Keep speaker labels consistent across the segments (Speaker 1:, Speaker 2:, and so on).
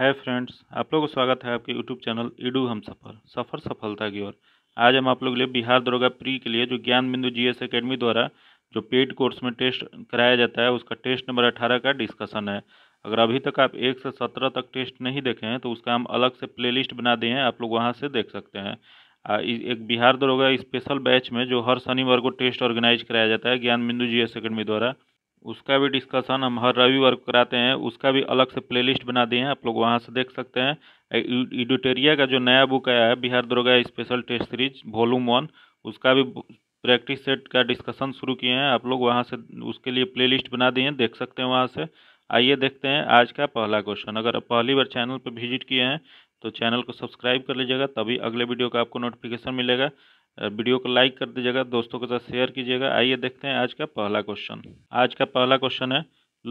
Speaker 1: है फ्रेंड्स आप लोगों को स्वागत है आपके यूट्यूब चैनल इडू हम सफ़र सफ़र सफलता की ओर आज हम आप लोग के लिए बिहार दरोगा प्री के लिए जो ज्ञान बिंदु जी एस अकेडमी द्वारा जो पेड कोर्स में टेस्ट कराया जाता है उसका टेस्ट नंबर अठारह का डिस्कशन है अगर अभी तक आप एक से सत्रह तक टेस्ट नहीं देखे हैं तो उसका हम अलग से प्ले बना दिए हैं आप लोग वहाँ से देख सकते हैं एक बिहार दरोगा स्पेशल बैच में जो हर शनिवार को टेस्ट ऑर्गेनाइज कराया जाता है ज्ञान बिंदु जी एस अकेडमी द्वारा उसका भी डिस्कशन हम हर रविवार को कराते हैं उसका भी अलग से प्लेलिस्ट बना दिए हैं आप लोग वहाँ से देख सकते हैं एडिटेरिया का जो नया बुक आया है Bihar Durga special test series volume one उसका भी प्रैक्टिस सेट का डिस्कशन शुरू किए हैं आप लोग वहाँ से उसके लिए प्लेलिस्ट बना दिए हैं देख सकते हैं वहाँ से आइए देखते हैं आज का पहला क्वेश्चन अगर आप पहली बार चैनल पर विजिट किए हैं तो चैनल को सब्सक्राइब कर लीजिएगा तभी अगले वीडियो का आपको नोटिफिकेशन मिलेगा वीडियो को लाइक कर दीजिएगा दोस्तों के साथ शेयर कीजिएगा आइए देखते हैं आज का पहला क्वेश्चन आज का पहला क्वेश्चन है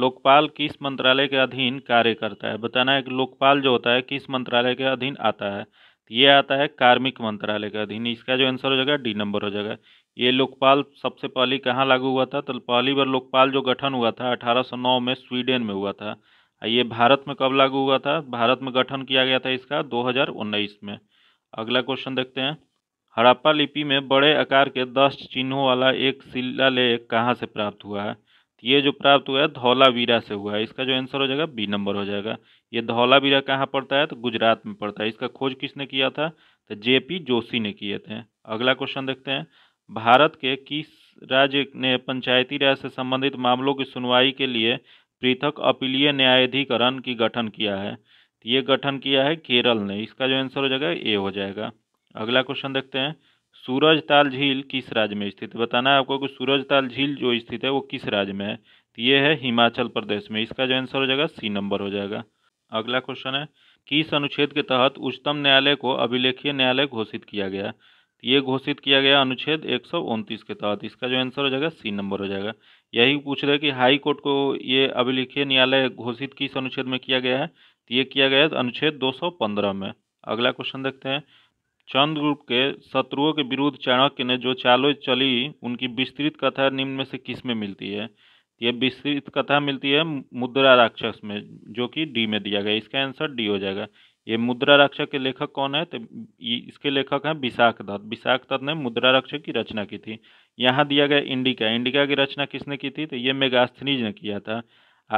Speaker 1: लोकपाल किस मंत्रालय के अधीन कार्य करता है बताना है कि लोकपाल जो होता है किस मंत्रालय के अधीन आता है तो ये आता है कार्मिक मंत्रालय के अधीन इसका जो आंसर हो जाएगा डी नंबर हो जाएगा ये लोकपाल सबसे पहले कहाँ लागू हुआ था तो पहली बार लोकपाल जो गठन हुआ था 1809 में स्वीडन में हुआ था ये भारत में कब लागू हुआ था भारत में गठन किया गया था इसका 2019 में अगला क्वेश्चन देखते हैं हड़प्पा लिपि में बड़े आकार के दस चिन्हों वाला एक शिलालेख कहाँ से प्राप्त हुआ है ये जो प्राप्त हुआ है धौलावीरा से हुआ है इसका जो आंसर हो जाएगा बी नंबर हो जाएगा ये धौलावीरा कहाँ पड़ता है तो गुजरात में पड़ता है इसका खोज किसने किया था तो जे पी जोशी ने किए थे अगला क्वेश्चन देखते हैं भारत के किस राज्य ने पंचायती राज से संबंधित मामलों की सुनवाई के लिए पृथक अपीलीय न्यायाधिकरण की गठन किया है तो ये गठन किया है केरल ने इसका जो आंसर हो जाएगा ए हो जाएगा अगला क्वेश्चन देखते हैं सूरज ताल झील किस राज्य में स्थित है बताना है आपको कि सूरज ताल झील जो स्थित है वो किस राज्य में है तो ये है हिमाचल प्रदेश में इसका जो आंसर हो जाएगा सी नंबर हो जाएगा अगला क्वेश्चन है किस अनुच्छेद के तहत उच्चतम न्यायालय को अभिलेखीय न्यायालय घोषित किया गया तो ये घोषित किया गया अनुच्छेद एक के तहत इसका जो आंसर हो जाएगा सी नंबर हो जाएगा यही पूछ रहे कि हाई कोर्ट को ये अभिलेखीय न्यायालय घोषित किस अनुच्छेद में किया गया है तो ये किया गया है अनुच्छेद 215 में अगला क्वेश्चन देखते हैं चंद्रगुप्त के शत्रुओं के विरुद्ध चाणक्य ने जो चालो चली उनकी विस्तृत कथा निम्न में से किस में मिलती है ये विस्तृत कथा मिलती है मुद्रा राक्षस में जो कि डी में दिया गया इसका आंसर डी हो जाएगा ये मुद्रा राक्षस के लेखक कौन है तो इसके लेखक हैं विशाख दत्त विशाख दत्त ने मुद्रा रक्षक की रचना की थी यहाँ दिया गया इंडिका इंडिका की रचना किसने की थी तो ये मेगास्थनीज ने किया था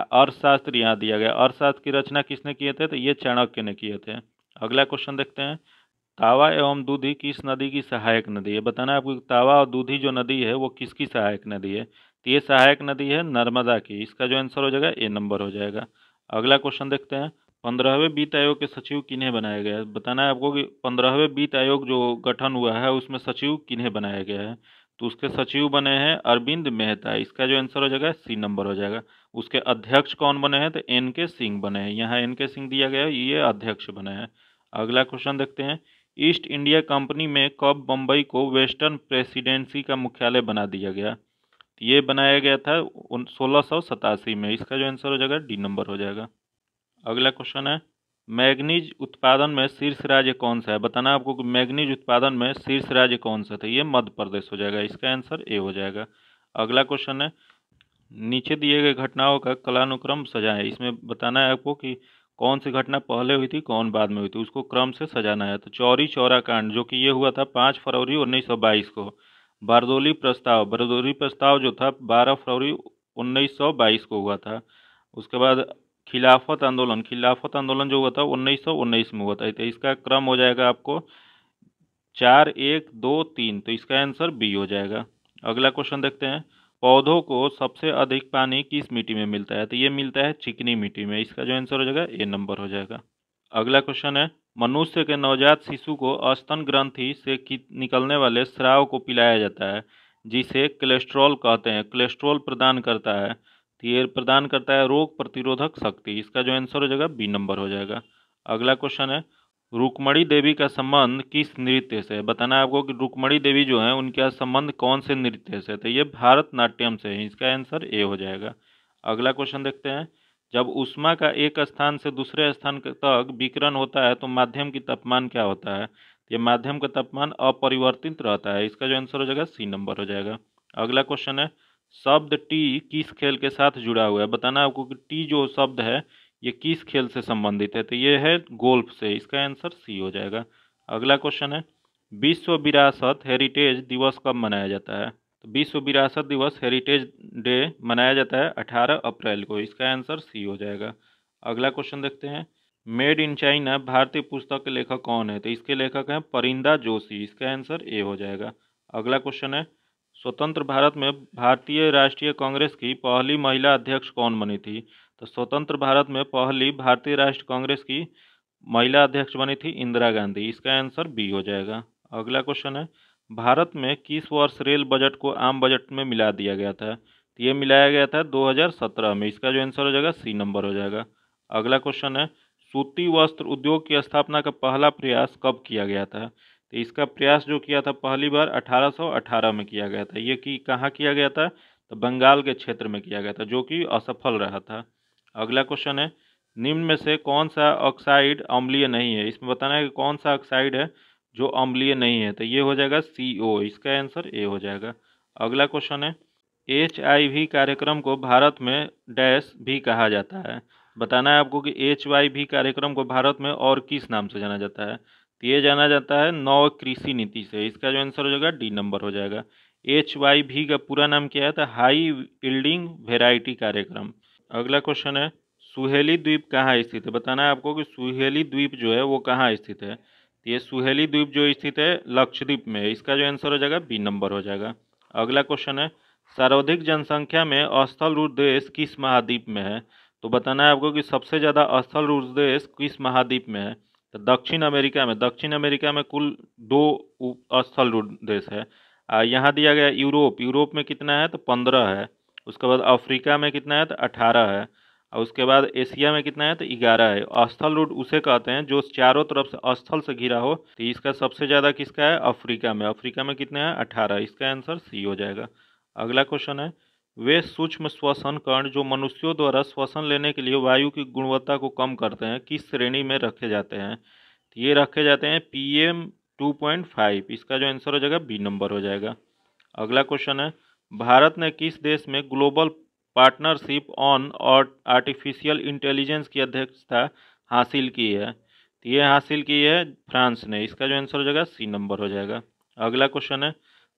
Speaker 1: अर्थशास्त्र यहाँ दिया गया अर्थशास्त्र की रचना किसने किए थे तो ये चाणक्य ने किए थे अगला क्वेश्चन देखते हैं तावा एवं दूधी किस नदी की सहायक नदी है बताना है आपको तावा और दूधी जो नदी है वो किसकी सहायक नदी है तो ये सहायक नदी है नर्मदा की इसका जो आंसर हो जाएगा ए नंबर हो जाएगा अगला क्वेश्चन देखते हैं पंद्रहवें वित्त आयोग के सचिव किन्हें बनाया गया है बताना है आपको कि पंद्रहवें वित्त आयोग जो गठन हुआ है उसमें सचिव किन्हें बनाया गया है तो उसके सचिव बने हैं अरविंद मेहता इसका जो आंसर हो जाएगा सी नंबर हो जाएगा उसके अध्यक्ष कौन बने हैं तो एन के सिंह बने हैं यहाँ एन के सिंह दिया गया है ये अध्यक्ष बने हैं अगला क्वेश्चन देखते हैं ईस्ट इंडिया कंपनी में कब बम्बई को वेस्टर्न प्रेसिडेंसी का मुख्यालय बना दिया गया तो ये बनाया गया था सोलह में इसका जो आंसर हो जाएगा डी नंबर हो जाएगा अगला क्वेश्चन है मैग्नीज उत्पादन में शीर्ष राज्य कौन सा है बताना आपको कि मैग्नीज उत्पादन में शीर्ष राज्य कौन सा था ये मध्य प्रदेश हो जाएगा इसका आंसर ए हो जाएगा अगला क्वेश्चन है नीचे दिए गए घटनाओं का कलानुक्रम सजाएं इसमें बताना है आपको कि कौन सी घटना पहले हुई थी कौन बाद में हुई थी उसको क्रम से सजाना है तो चौरी चौरा कांड जो कि ये हुआ था पाँच फरवरी उन्नीस को बारदोली प्रस्ताव बारदोली प्रस्ताव जो था बारह फरवरी 1922 को हुआ था उसके बाद खिलाफत आंदोलन खिलाफत आंदोलन जो हुआ था उन्नीस में हुआ था तो इसका क्रम हो जाएगा आपको चार एक दो तीन तो इसका आंसर बी हो जाएगा अगला क्वेश्चन देखते हैं पौधों को सबसे अधिक पानी किस मिट्टी में मिलता है तो ये मिलता है चिकनी मिट्टी में इसका जो आंसर हो जाएगा ए नंबर हो जाएगा अगला क्वेश्चन है मनुष्य के नवजात शिशु को अस्तन ग्रंथि से निकलने वाले स्राव को पिलाया जाता है जिसे कोलेस्ट्रॉल कहते हैं कोलेस्ट्रॉल प्रदान करता है तो ये प्रदान करता है रोग प्रतिरोधक शक्ति इसका जो आंसर हो जाएगा बी नंबर हो जाएगा अगला क्वेश्चन है रुकमणी देवी का संबंध किस नृत्य से बताना है आपको कि रुकमणी देवी जो है उनका संबंध कौन से नृत्य से तो ये भारत नाट्यम से है इसका आंसर ए हो जाएगा अगला क्वेश्चन देखते हैं जब उष्मा का एक स्थान से दूसरे स्थान तक विकिरण होता है तो माध्यम की तापमान क्या होता है ये माध्यम का तापमान अपरिवर्तित रहता है इसका जो आंसर हो जाएगा सी नंबर हो जाएगा अगला क्वेश्चन है शब्द टी किस खेल के साथ जुड़ा हुआ है बताना आपको कि टी जो शब्द है ये किस खेल से संबंधित है तो ये है गोल्फ से इसका आंसर सी हो जाएगा अगला क्वेश्चन है विश्व विरासत हेरिटेज दिवस कब मनाया जाता है तो विश्व विरासत दिवस हेरिटेज डे मनाया जाता है 18 अप्रैल को इसका आंसर सी हो जाएगा अगला क्वेश्चन देखते हैं मेड इन चाइना भारतीय पुस्तक के लेखक कौन है तो इसके लेखक हैं परिंदा जोशी इसका आंसर ए हो जाएगा अगला क्वेश्चन है स्वतंत्र भारत में भारतीय राष्ट्रीय कांग्रेस की पहली महिला अध्यक्ष कौन बनी थी तो स्वतंत्र भारत में पहली भारतीय राष्ट्र कांग्रेस की महिला अध्यक्ष बनी थी इंदिरा गांधी इसका आंसर बी हो जाएगा अगला क्वेश्चन है भारत में किस वर्ष रेल बजट को आम बजट में मिला दिया गया था तो ये मिलाया गया था 2017 में इसका जो आंसर हो जाएगा सी नंबर हो जाएगा अगला क्वेश्चन है सूती वस्त्र उद्योग की स्थापना का पहला प्रयास कब किया गया था तो इसका प्रयास जो किया था पहली बार 1818 में किया गया था ये कि कहाँ किया गया था तो बंगाल के क्षेत्र में किया गया था जो कि असफल रहा था अगला क्वेश्चन है निम्न में से कौन सा ऑक्साइड अम्लीय नहीं है इसमें बताना है कि कौन सा ऑक्साइड है जो अम्लीय नहीं है तो ये हो जाएगा सी ओ इसका आंसर ए हो जाएगा अगला क्वेश्चन है एच आई वी कार्यक्रम को भारत में डैश भी कहा जाता है बताना है आपको कि एच वाई वी कार्यक्रम को भारत में और किस नाम से जाना जाता है तो ये जाना जाता है नौ कृषि नीति से इसका जो आंसर हो जाएगा डी नंबर हो जाएगा एच वाई वी का पूरा नाम क्या है तो हाई इल्डिंग वेराइटी कार्यक्रम अगला क्वेश्चन है सुहेली द्वीप कहाँ स्थित है बताना है आपको कि सुहेली द्वीप जो है वो कहाँ स्थित है तो ये सुहेली द्वीप जो स्थित है लक्षद्वीप में इसका जो आंसर हो जाएगा बी नंबर हो जाएगा अगला क्वेश्चन है सर्वाधिक जनसंख्या में अस्थल रूप देश किस महाद्वीप में है तो बताना है आपको कि सबसे ज़्यादा अस्थल रूप देश किस महाद्वीप में है तो दक्षिण अमेरिका में दक्षिण अमेरिका में कुल दो स्थल रूप देश है यहाँ दिया गया यूरोप यूरोप में कितना है तो पंद्रह है उसके बाद अफ्रीका में कितना है तो अठारह है और उसके बाद एशिया में कितना है तो ग्यारह है अस्थल रूट उसे कहते हैं जो चारों तरफ से अस्थल से घिरा हो तो इसका सबसे ज़्यादा किसका है अफ्रीका में अफ्रीका में कितना है अठारह इसका आंसर सी हो जाएगा अगला क्वेश्चन है वे सूक्ष्म श्वसन कर्ण जो मनुष्यों द्वारा श्वसन लेने के लिए वायु की गुणवत्ता को कम करते हैं किस श्रेणी में रखे जाते हैं तो ये रखे जाते हैं P M two point five इसका जो आंसर हो जाएगा बी नंबर हो जाएगा अगला क्वेश्चन है भारत ने किस देश में ग्लोबल पार्टनरशिप ऑन और आर्टिफिशियल इंटेलिजेंस की अध्यक्षता हासिल की है तो ये हासिल की है फ्रांस ने इसका जो आंसर हो जाएगा सी नंबर हो जाएगा अगला क्वेश्चन है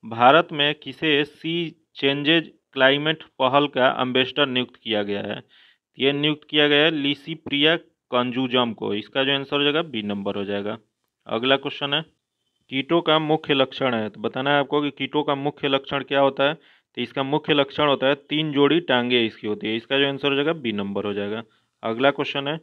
Speaker 1: भारत में किसे सी चेंजेज क्लाइमेट पहल का अम्बेसडर नियुक्त किया गया है तो ये नियुक्त किया गया है लिसी प्रिया कंजूजम को इसका जो आंसर हो जाएगा बी नंबर हो जाएगा अगला क्वेश्चन है कीटों का मुख्य लक्षण है तो बताना है आपको कि कीटों का मुख्य लक्षण क्या होता है तो इसका मुख्य लक्षण होता है तीन जोड़ी टांगे इसकी होती है इसका जो आंसर हो जाएगा बी नंबर हो जाएगा अगला क्वेश्चन है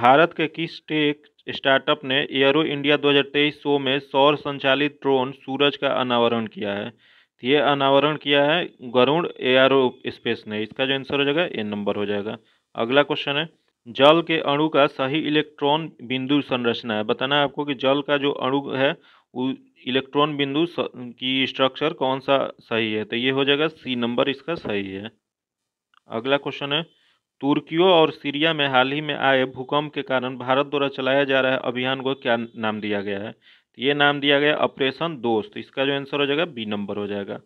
Speaker 1: भारत के किस टेक स्टार्टअप ने एयरो इंडिया 2023 शो में सौर संचालित ड्रोन सूरज का अनावरण किया है तो ये अनावरण किया है गरुण एयरो स्पेस ने इसका जो आंसर हो जाएगा ए नंबर हो जाएगा अगला क्वेश्चन है जल के अणु का सही इलेक्ट्रॉन बिंदु संरचना है बताना है आपको कि जल का जो अणु है इलेक्ट्रॉन बिंदु की स्ट्रक्चर कौन सा सही है तो ये हो जाएगा सी नंबर इसका सही है अगला क्वेश्चन है तुर्कियों और सीरिया में हाल ही में आए भूकंप के कारण भारत द्वारा चलाया जा रहा है अभियान को क्या नाम दिया गया है तो ये नाम दिया गया ऑपरेशन दोस्त इसका जो आंसर हो जाएगा बी नंबर हो जाएगा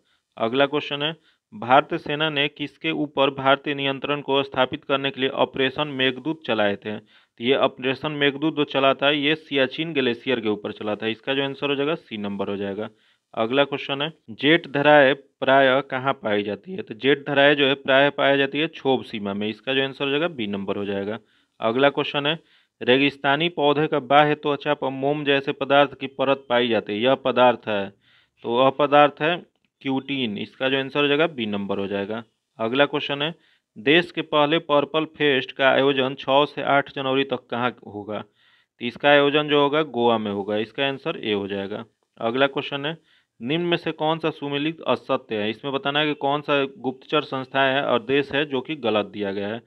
Speaker 1: अगला क्वेश्चन है भारतीय सेना ने किसके ऊपर भारतीय नियंत्रण को स्थापित करने के लिए ऑपरेशन मेघदूत चलाए थे ये ऑपरेशन मेघदूत जो चलाता है ये सियाचिन ग्लेशियर के ऊपर चलाता है इसका जो आंसर हो जाएगा सी नंबर हो जाएगा अगला क्वेश्चन है जेट धराए प्राय कहाँ पाई जाती है तो जेट धराए जो है प्राय पाई जाती है छोभ सीमा में इसका जो आंसर हो जाएगा बी नंबर हो जाएगा अगला क्वेश्चन है रेगिस्तानी पौधे का बाह्य तो पर मोम जैसे पदार्थ की परत पाई जाती है यह पदार्थ है तो वह पदार्थ है क्यूटीन इसका जो आंसर हो जाएगा बी नंबर हो जाएगा अगला क्वेश्चन है देश के पहले पर्पल फेस्ट का आयोजन 6 से 8 जनवरी तक कहाँ होगा तो इसका आयोजन जो होगा गोवा में होगा इसका आंसर ए हो जाएगा अगला क्वेश्चन है निम्न में से कौन सा सुमिलित असत्य है इसमें बताना है कि कौन सा गुप्तचर संस्था है और देश है जो कि गलत दिया गया है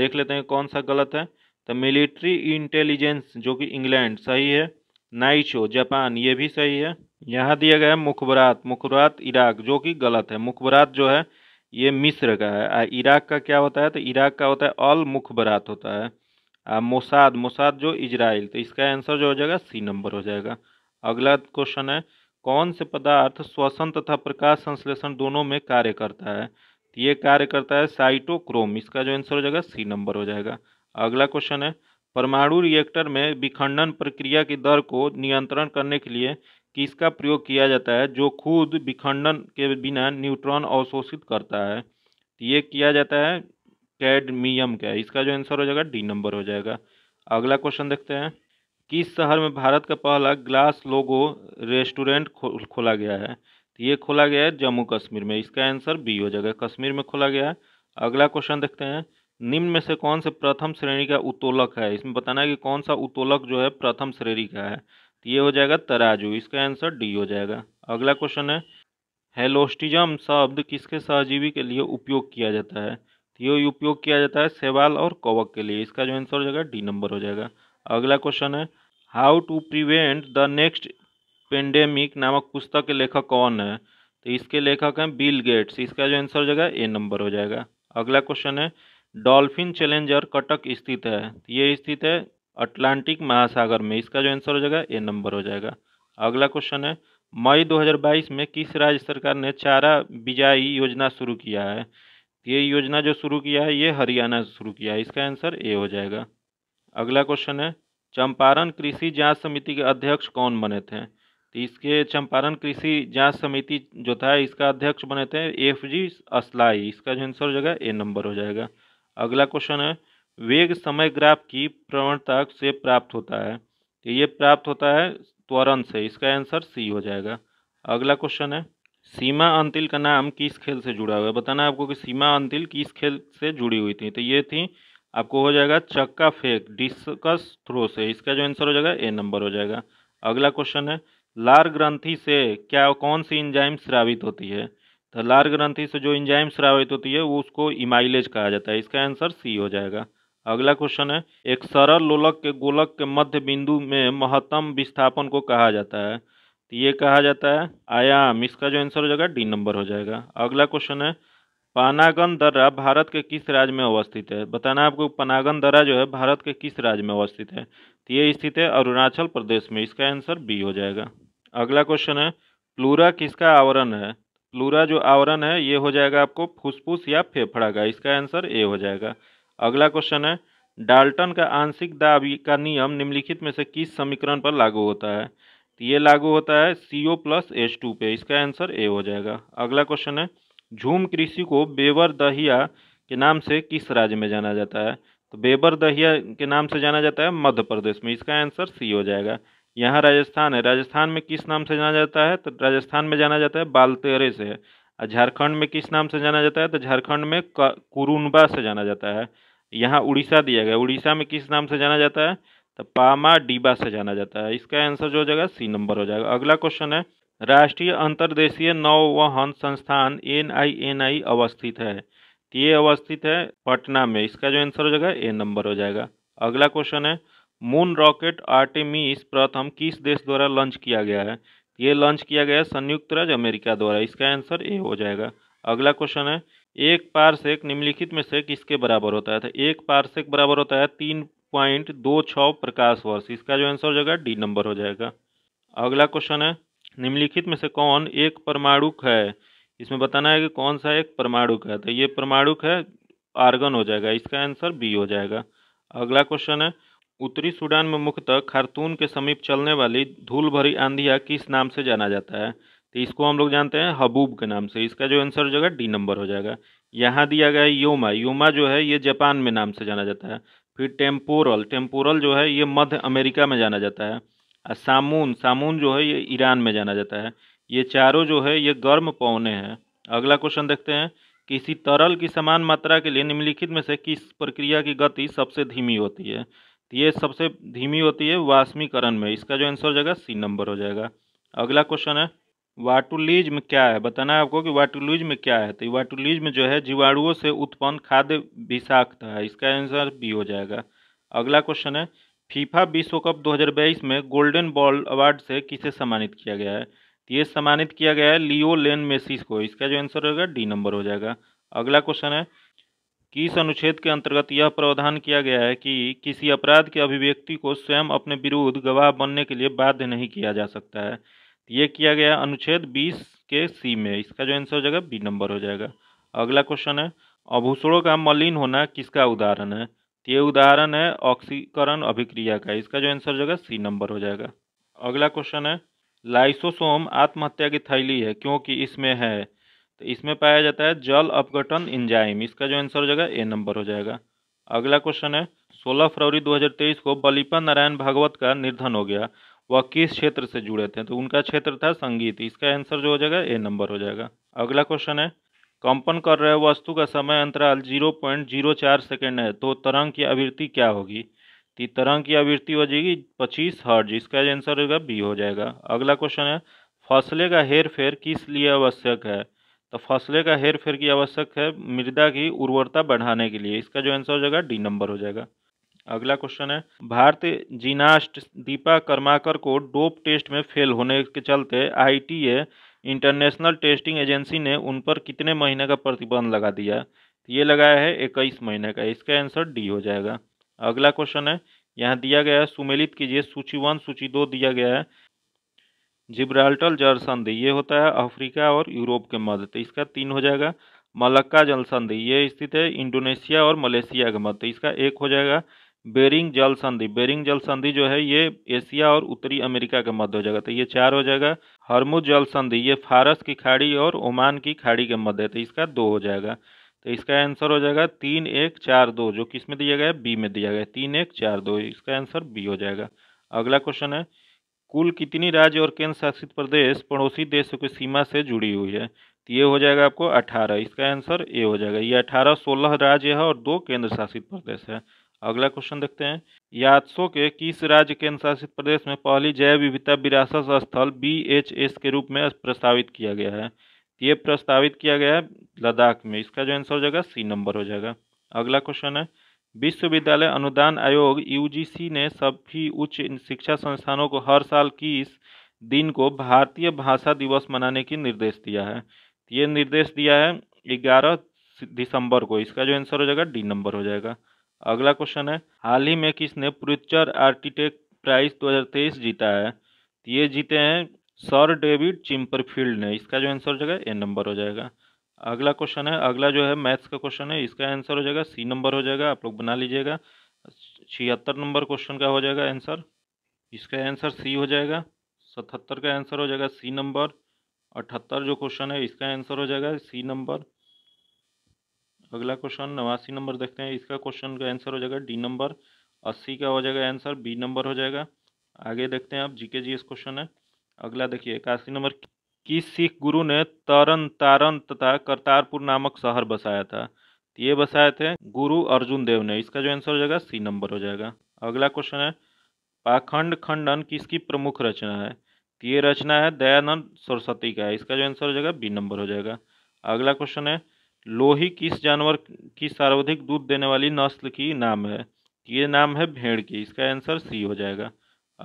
Speaker 1: देख लेते हैं कौन सा गलत है तो मिलिट्री इंटेलिजेंस जो कि इंग्लैंड सही है नाइचो जापान ये भी सही है यहाँ दिया गया है मुखबरात मुखबरात इराक जो कि गलत है मुखबरात जो है ये मिस्र का है इराक का क्या होता है तो इराक का होता है अल मुखबरात होता है आ, मोसाद मोसाद जो इजराइल तो इसका आंसर जो हो जाएगा सी नंबर हो जाएगा अगला क्वेश्चन है कौन से पदार्थ श्वसन तथा प्रकाश संश्लेषण दोनों में कार्य करता है तो ये कार्य करता है साइटोक्रोम इसका जो आंसर हो जाएगा सी नंबर हो जाएगा अगला क्वेश्चन है परमाणु रिएक्टर में विखंडन प्रक्रिया की दर को नियंत्रण करने के लिए कि इसका प्रयोग किया जाता है जो खुद विखंडन के बिना न्यूट्रॉन अवशोषित करता है तो ये किया जाता है कैडमियम का इसका जो आंसर हो जाएगा डी नंबर हो जाएगा अगला क्वेश्चन देखते हैं किस शहर में भारत का पहला ग्लास लोगो रेस्टोरेंट खो, खोला गया है तो ये खोला गया है जम्मू कश्मीर में इसका आंसर बी हो जाएगा कश्मीर में खोला गया है अगला क्वेश्चन देखते हैं निम्न में से कौन से प्रथम श्रेणी का उत्तोलक है इसमें बताना है कि कौन सा उत्तोलक जो है प्रथम श्रेणी का है तो ये हो जाएगा तराजू इसका आंसर डी हो जाएगा अगला क्वेश्चन है हेलोस्टिजम शब्द किसके सहजीवी के लिए उपयोग किया जाता है तो ये उपयोग किया जाता है सेवाल और कवक के लिए इसका जो आंसर हो जाएगा डी नंबर हो जाएगा अगला क्वेश्चन है how to prevent the next pandemic नामक पुस्तक के लेखक कौन है तो इसके लेखक हैं बिल गेट्स इसका जो आंसर हो जाएगा ए नंबर हो जाएगा अगला क्वेश्चन है डॉल्फिन चैलेंजर कटक स्थित है तो ये स्थित है अटलांटिक महासागर में इसका जो आंसर हो जाएगा ए नंबर हो जाएगा अगला क्वेश्चन है मई 2022 में किस राज्य सरकार ने चारा बिजाई योजना शुरू किया है ये योजना जो शुरू किया है ये हरियाणा शुरू किया है इसका आंसर ए हो जाएगा अगला क्वेश्चन है चंपारण कृषि जांच समिति के अध्यक्ष कौन बने थे तो इसके चंपारण कृषि जांच समिति जो था इसका अध्यक्ष बने थे एफ जी असलाई इसका जो आंसर हो जाएगा ए नंबर हो जाएगा अगला क्वेश्चन है वेग समय ग्राफ की प्रवणता से प्राप्त होता है तो ये प्राप्त होता है त्वरण से इसका आंसर सी हो जाएगा अगला क्वेश्चन है सीमा अंतिल का नाम किस खेल से जुड़ा हुआ है बताना आपको कि सीमा अंतिल किस खेल से जुड़ी हुई थी तो ये थी आपको हो जाएगा चक्का फेक डिस्कस थ्रो से इसका जो आंसर हो जाएगा ए नंबर हो जाएगा अगला क्वेश्चन है लार ग्रंथि से क्या कौन सी इंजाइम श्रावित होती है तो लार ग्रंथि से जो इंजाइम श्रावित होती है वो उसको इमाइलेज कहा जाता है इसका आंसर सी हो जाएगा अगला क्वेश्चन है एक सरल लोलक के गोलक के मध्य बिंदु में महत्तम विस्थापन को कहा जाता है तो ये कहा जाता है आयाम इसका जो आंसर हो जाएगा डी नंबर हो जाएगा अगला क्वेश्चन है पानागन दर्रा भारत के किस राज्य में अवस्थित है बताना आपको पनागन दर्रा जो है भारत के किस राज्य में अवस्थित है तो ये स्थित है अरुणाचल प्रदेश में इसका आंसर बी हो जाएगा अगला क्वेश्चन है प्लूरा किसका आवरण है प्लूरा जो आवरण है ये हो जाएगा आपको फुसफुस या फेफड़ा का इसका आंसर ए हो जाएगा अगला क्वेश्चन है डाल्टन का आंशिक दाब का नियम निम्नलिखित में से किस समीकरण पर लागू होता है तो ये लागू होता है C O plus H two पे इसका आंसर ए हो जाएगा अगला क्वेश्चन है झूम कृषि को बेबर दहिया के नाम से किस राज्य में जाना जाता है तो बेबर दहिया के नाम से जाना जाता है मध्य प्रदेश में इसका आंसर सी हो जाएगा यहाँ राजस्थान है राजस्थान में किस नाम से जाना जाता है तो राजस्थान में जाना जाता है बालतेरे से झारखंड में किस नाम से जाना जाता है तो झारखंड में कुरुनबा से जाना जाता है यहाँ उड़ीसा दिया गया उड़ीसा में किस नाम से जाना जाता है तो पामा डीबा से जाना जाता है इसका आंसर जो हो जाएगा सी नंबर हो जाएगा अगला क्वेश्चन है राष्ट्रीय अंतर्देशीय नौवहन संस्थान एन आई एन आई अवस्थित है तो ये अवस्थित है पटना में इसका जो आंसर हो जाएगा ए नंबर हो जाएगा अगला क्वेश्चन है मून रॉकेट आर्टेमिस प्रथम किस देश द्वारा लॉन्च किया गया है ये लॉन्च किया गया संयुक्त राज्य अमेरिका द्वारा इसका आंसर ए हो जाएगा अगला क्वेश्चन है एक पारसेक निम्नलिखित में से किसके बराबर होता है तो एक पारसेक बराबर होता है तीन पॉइंट दो छः प्रकाश वर्ष इसका जो आंसर हो जाएगा डी नंबर हो जाएगा अगला क्वेश्चन है निम्नलिखित में से कौन एक परमाणुक है इसमें बताना है कि कौन सा एक परमाणुक है तो ये परमाणुक है आर्गन हो जाएगा इसका आंसर बी हो जाएगा अगला क्वेश्चन है उत्तरी सूडान में मुख्यतः खारतून के समीप चलने वाली धूल भरी आंधिया किस नाम से जाना जाता है तो इसको हम लोग जानते हैं हबूब के नाम से इसका जो आंसर हो जाएगा डी नंबर हो जाएगा यहाँ दिया गया है योमा योमा जो है ये जापान में नाम से जाना जाता है फिर टेम्पोरल टेम्पोरल जो है ये मध्य अमेरिका में जाना जाता है और सामून सामून जो है ये ईरान में जाना जाता है ये चारों जो है ये गर्म पौने हैं अगला क्वेश्चन देखते हैं किसी तरल की समान मात्रा के लिए निम्नलिखित में से किस प्रक्रिया की गति सबसे धीमी होती है ये सबसे धीमी होती है वाष्मीकरण में इसका जो आंसर हो जाएगा सी नंबर हो जाएगा अगला क्वेश्चन है वाटुलीज में क्या है बताना है आपको कि वाटुलीज में क्या है तो वाटुलीज में जो है जीवाणुओं से उत्पन्न खाद्य विषाक्त है इसका आंसर बी हो जाएगा अगला क्वेश्चन है फीफा विश्व कप 2022 में गोल्डन बॉल अवार्ड से किसे सम्मानित किया गया है तो ये सम्मानित किया गया है लियो लेन मेसिस को इसका जो आंसर होगा डी नंबर हो जाएगा अगला क्वेश्चन है कि इस अनुच्छेद के अंतर्गत यह प्रावधान किया गया है कि किसी अपराध के अभिव्यक्ति को स्वयं अपने विरुद्ध गवाह बनने के लिए बाध्य नहीं किया जा सकता है ये किया गया अनुच्छेद 20 के सी में इसका जो आंसर हो जाएगा बी नंबर हो जाएगा अगला क्वेश्चन है आभूषणों का मलिन होना किसका उदाहरण है तो ये उदाहरण है ऑक्सीकरण अभिक्रिया का इसका जो आंसर हो जाएगा सी नंबर हो जाएगा अगला क्वेश्चन है लाइसोसोम आत्महत्या की थैली है क्योंकि इसमें है तो इसमें पाया जाता है जल अपघटन इंजाइम इसका जो आंसर हो जाएगा ए नंबर हो जाएगा अगला क्वेश्चन है 16 फरवरी 2023 को बलिपा नारायण भागवत का निर्धन हो गया वह किस क्षेत्र से जुड़े थे तो उनका क्षेत्र था संगीत इसका आंसर जो हो जाएगा ए नंबर हो जाएगा अगला क्वेश्चन है कंपन कर रहे वस्तु का समय अंतराल 0.04 सेकेंड है तो तरंग की आवृत्ति क्या होगी तो तरंग की आवृत्ति हो जाएगी पच्चीस हर्ज इसका आंसर होगा बी हो जाएगा अगला क्वेश्चन है फसले का हेर फेर किस लिए आवश्यक है तो फसले का हेर फेर की आवश्यक है मृदा की उर्वरता बढ़ाने के लिए इसका जो आंसर हो जाएगा डी नंबर हो जाएगा अगला क्वेश्चन है भारतीय जिनास्ट दीपा कर्माकर को डोप टेस्ट में फेल होने के चलते आईटीए इंटरनेशनल टेस्टिंग एजेंसी ने उन पर कितने महीने का प्रतिबंध लगा दिया ये लगाया है इक्कीस महीने का इसका आंसर डी हो जाएगा अगला क्वेश्चन है यहाँ दिया गया है सुमेलित कीजिए सूची वन सूची दो दिया गया है जिब्राल्टर जलसंधि ये होता है अफ्रीका और यूरोप के मध्य तो इसका तीन हो जाएगा मलक्का जलसंधि ये स्थित है इंडोनेशिया और मलेशिया के मध्य तो इसका एक हो जाएगा बेरिंग जल संधि बेरिंग जल संधि जो है ये एशिया और उत्तरी अमेरिका के मध्य हो जाएगा तो ये चार हो जाएगा हरमुद जल संधि ये फारस की खाड़ी और ओमान की खाड़ी के मध्य तो इसका दो हो जाएगा तो इसका आंसर हो जाएगा तीन एक चार दो जो किस में दिया गया है बी में दिया गया तीन एक चार दो इसका आंसर बी हो जाएगा अगला क्वेश्चन है कुल कितनी राज्य और केंद्र शासित प्रदेश पड़ोसी देशों की सीमा से जुड़ी हुई है तो ये हो जाएगा आपको अठारह इसका आंसर ए हो जाएगा ये अठारह सोलह राज्य है और दो केंद्र शासित प्रदेश है अगला क्वेश्चन देखते हैं यादसो के किस राज्य केंद्र शासित प्रदेश में पहली जैव विविधता विरासत स्थल बी एच एस के रूप में प्रस्तावित किया गया है तो ये प्रस्तावित किया गया है लद्दाख में इसका जो आंसर हो जाएगा सी नंबर हो जाएगा अगला क्वेश्चन है विश्वविद्यालय अनुदान आयोग यूजीसी ने सभी उच्च शिक्षा संस्थानों को हर साल की दिन को भारतीय भाषा दिवस मनाने की निर्देश दिया है ये निर्देश दिया है ग्यारह दिसंबर को इसका जो आंसर हो जाएगा डी नंबर हो जाएगा अगला क्वेश्चन है हाल ही में किसने पुरुचर आर्किटेक्ट प्राइज 2023 जीता है तो ये जीते हैं सर डेविड चिम्परफील्ड ने इसका जो आंसर हो जाएगा ए नंबर हो जाएगा अगला क्वेश्चन है अगला जो है मैथ्स का क्वेश्चन है इसका आंसर हो जाएगा सी नंबर हो जाएगा आप लोग बना लीजिएगा छिहत्तर नंबर क्वेश्चन का हो जाएगा आंसर इसका आंसर सी हो जाएगा सतहत्तर का आंसर हो जाएगा सी नंबर अठहत्तर जो क्वेश्चन है इसका आंसर हो जाएगा सी नंबर अगला क्वेश्चन नवासी नंबर देखते हैं इसका क्वेश्चन का आंसर हो जाएगा डी नंबर अस्सी का हो जाएगा आंसर बी नंबर हो जाएगा आगे देखते हैं आप जीके एस क्वेश्चन है अगला देखिए इक्यासी नंबर कि सिख गुरु ने तरन तारन तथा करतारपुर नामक शहर बसाया था ये बसाए थे गुरु अर्जुन देव ने इसका जो आंसर हो जाएगा सी नंबर हो जाएगा अगला क्वेश्चन है पाखंड खंडन किसकी प्रमुख रचना है ये रचना है दयानंद सरस्वती का है इसका जो आंसर हो जाएगा बी नंबर हो जाएगा अगला क्वेश्चन है लोही किस जानवर की सर्वाधिक दूध देने वाली नस्ल की नाम है ये नाम है भेड़ की इसका आंसर सी हो जाएगा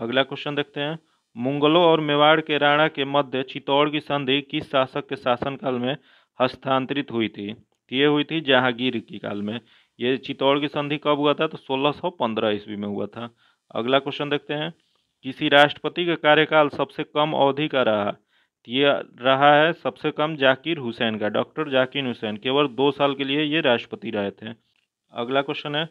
Speaker 1: अगला क्वेश्चन देखते हैं मुगलों और मेवाड़ के राणा के मध्य चित्तौड़ की संधि किस शासक के शासनकाल में हस्तांतरित हुई थी ये हुई थी जहांगीर के काल में ये चित्तौड़ की संधि कब हुआ था तो 1615 ईस्वी में हुआ था अगला क्वेश्चन देखते हैं किसी राष्ट्रपति का कार्यकाल सबसे कम अवधि का रहा ये रहा है सबसे कम जाकिर हुसैन का डॉक्टर जाकिर हुसैन केवल दो साल के लिए ये राष्ट्रपति रहे थे अगला क्वेश्चन है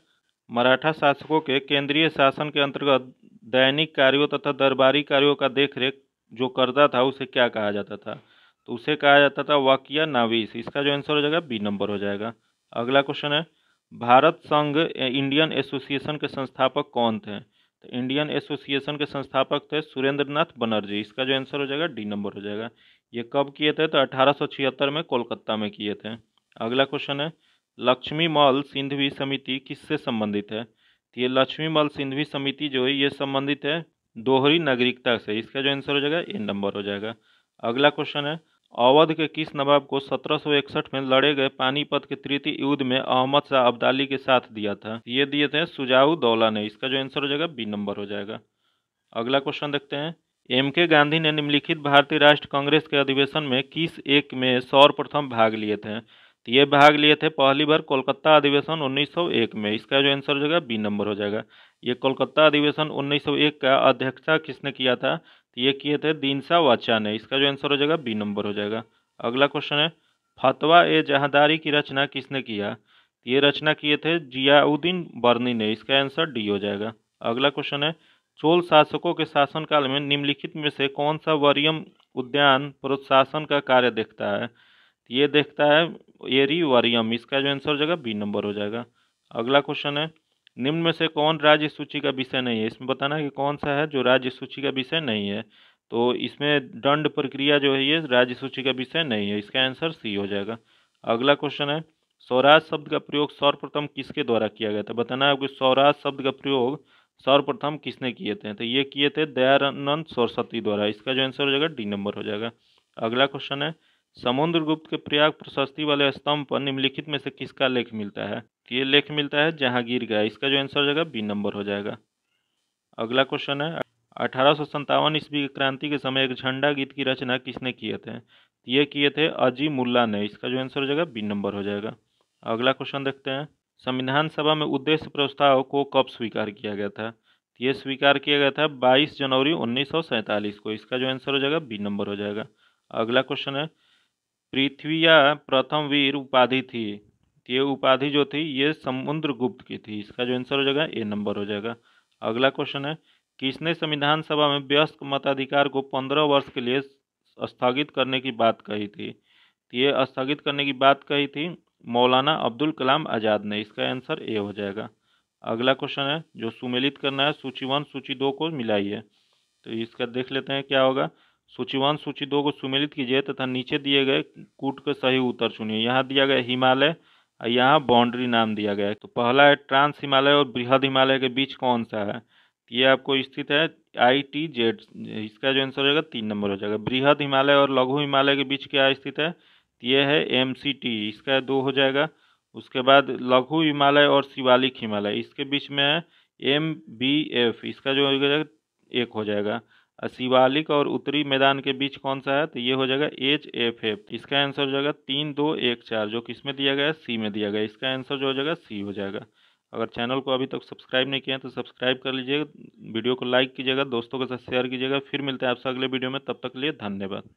Speaker 1: मराठा शासकों के केंद्रीय शासन के अंतर्गत दैनिक कार्यों तथा दरबारी कार्यों का देखरेख जो करता था उसे क्या कहा जाता था तो उसे कहा जाता था वाकिया नाविस इसका जो आंसर हो जाएगा बी नंबर हो जाएगा अगला क्वेश्चन है भारत संघ इंडियन एसोसिएशन के संस्थापक कौन थे तो इंडियन एसोसिएशन के संस्थापक थे सुरेंद्रनाथ बनर्जी इसका जो आंसर हो जाएगा डी नंबर हो जाएगा ये कब किए थे तो अठारह में कोलकाता में किए थे अगला क्वेश्चन है लक्ष्मी मॉल सिंधवी समिति किससे संबंधित है ये लक्ष्मी मल सिंधवी समिति जो है ये संबंधित है दोहरी नागरिकता से इसका जो आंसर हो जाएगा ए नंबर हो जाएगा अगला क्वेश्चन है अवध के किस नवाब को 1761 में लड़े गए पानीपत के तृतीय युद्ध में अहमद शाह अब्दाली के साथ दिया था ये दिए थे सुजाऊ दौला ने इसका जो आंसर हो जाएगा बी नंबर हो जाएगा अगला क्वेश्चन देखते हैं एम के गांधी ने निम्नलिखित भारतीय राष्ट्र कांग्रेस के अधिवेशन में किस एक में सौर प्रथम भाग लिए थे तो ये भाग लिए थे पहली बार कोलकाता अधिवेशन 1901 में इसका जो आंसर हो जाएगा बी नंबर हो जाएगा ये कोलकाता अधिवेशन 1901 का अध्यक्षता किसने किया था तो ये किए थे दीनसा वाचा ने इसका जो आंसर हो जाएगा बी नंबर हो जाएगा अगला क्वेश्चन है फतवा ए जहादारी की रचना किसने किया तो ये रचना किए थे जियाउद्दीन बर्नी ने इसका आंसर डी हो जाएगा अगला क्वेश्चन है चोल शासकों के शासनकाल में निम्नलिखित में से कौन सा वरियम उद्यान प्रोत्साहन का कार्य देखता है ये देखता है एरी वरियम इसका जो आंसर हो जाएगा बी नंबर हो जाएगा अगला क्वेश्चन है निम्न में से कौन राज्य सूची का विषय नहीं है इसमें बताना है कि कौन सा है जो राज्य सूची का विषय नहीं है तो इसमें दंड प्रक्रिया जो है ये राज्य सूची का विषय नहीं है इसका आंसर सी हो जाएगा अगला क्वेश्चन है स्वराज शब्द का प्रयोग सर्वप्रथम किसके द्वारा किया गया था बताना है कि स्वराज शब्द का प्रयोग सर्वप्रथम किसने किए थे तो ये किए थे दयानंद सरस्वती द्वारा इसका जो आंसर हो जाएगा डी नंबर हो जाएगा अगला क्वेश्चन है समुद्रगुप्त के प्रयाग प्रशस्ति वाले स्तंभ पर निम्नलिखित में से किसका लेख मिलता है कि तो ये लेख मिलता है जहांगीर का इसका जो आंसर हो जाएगा बी नंबर हो जाएगा अगला क्वेश्चन है अठारह सौ संतावन ईस्वी की क्रांति के समय एक झंडा गीत की रचना किसने किए थे तो ये किए थे अजी मुल्ला ने इसका जो आंसर हो जाएगा बी नंबर हो जाएगा अगला क्वेश्चन देखते हैं संविधान सभा में उद्देश्य प्रस्ताव को कब स्वीकार किया गया था तो ये स्वीकार किया गया था 22 जनवरी उन्नीस को इसका जो आंसर हो जाएगा बी नंबर हो जाएगा अगला क्वेश्चन है पृथ्वी या प्रथम वीर उपाधि थी ये उपाधि जो थी ये समुद्र गुप्त की थी इसका जो आंसर हो जाएगा ए नंबर हो जाएगा अगला क्वेश्चन है किसने संविधान सभा में व्यस्त मताधिकार को पंद्रह वर्ष के लिए स्थगित करने की बात कही थी ये स्थगित करने की बात कही थी मौलाना अब्दुल कलाम आज़ाद ने इसका आंसर ए हो जाएगा अगला क्वेश्चन है जो सुमेलित करना है सूची वन सूची दो को मिलाइए तो इसका देख लेते हैं क्या होगा वन सूची दो को सुमेलित कीजिए तथा नीचे दिए गए कूट का सही उत्तर चुनिए यहाँ दिया गया हिमालय और यहाँ बाउंड्री नाम दिया गया है तो पहला है ट्रांस हिमालय और बृहद हिमालय के बीच कौन सा है ये आपको स्थित है आई टी जेड इसका जो आंसर हो जाएगा तीन नंबर हो जाएगा बृहद हिमालय और लघु हिमालय के बीच क्या स्थित है ये है एम सी टी इसका दो हो जाएगा उसके बाद लघु हिमालय और शिवालिक हिमालय इसके बीच में है एम बी एफ इसका जो हो जाएगा एक हो जाएगा शिवालिक और उत्तरी मैदान के बीच कौन सा है तो ये हो जाएगा एच एफ एफ इसका आंसर हो जाएगा तीन दो एक चार जो किस में दिया गया सी में दिया गया इसका आंसर जो हो जाएगा सी हो जाएगा अगर चैनल को अभी तक सब्सक्राइब नहीं किया है तो सब्सक्राइब कर लीजिएगा वीडियो को लाइक कीजिएगा दोस्तों के साथ शेयर कीजिएगा फिर मिलते हैं आपसे अगले वीडियो में तब तक लिए धन्यवाद